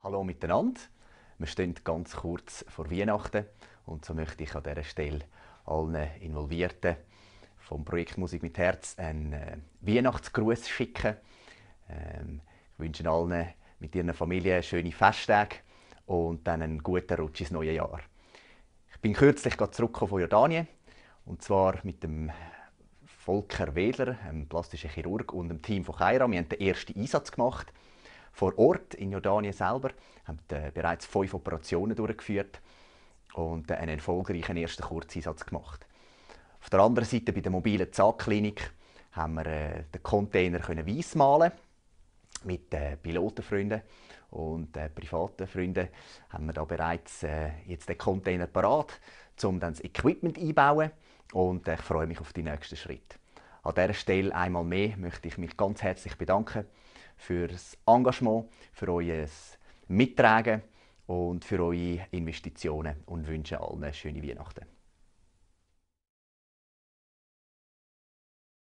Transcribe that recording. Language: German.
Hallo miteinander. Wir stehen ganz kurz vor Weihnachten und so möchte ich an dieser Stelle allen Involvierten vom Projekt Musik mit Herz einen äh, Weihnachtsgruß schicken. Ähm, ich wünsche allen mit ihren Familien schöne Festtage und dann einen guten Rutsch ins neue Jahr. Ich bin kürzlich zurückgekommen von Jordanien und zwar mit dem Volker Wedler, einem plastischen Chirurg und dem Team von Kaira. Wir haben den ersten Einsatz gemacht vor Ort in Jordanien selber, haben äh, bereits fünf Operationen durchgeführt und äh, einen erfolgreichen ersten Kurzeinsatz gemacht. Auf der anderen Seite bei der mobilen Zahnklinik haben wir äh, den Container können weiß malen mit äh, Pilotenfreunden und äh, privaten Freunden haben wir da bereits äh, jetzt den Container parat, um dann das Equipment einzubauen und äh, ich freue mich auf die nächsten Schritte. An dieser Stelle einmal mehr möchte ich mich ganz herzlich bedanken für das Engagement, für euer Mittragen und für eure Investitionen und wünsche allen schöne Weihnachten.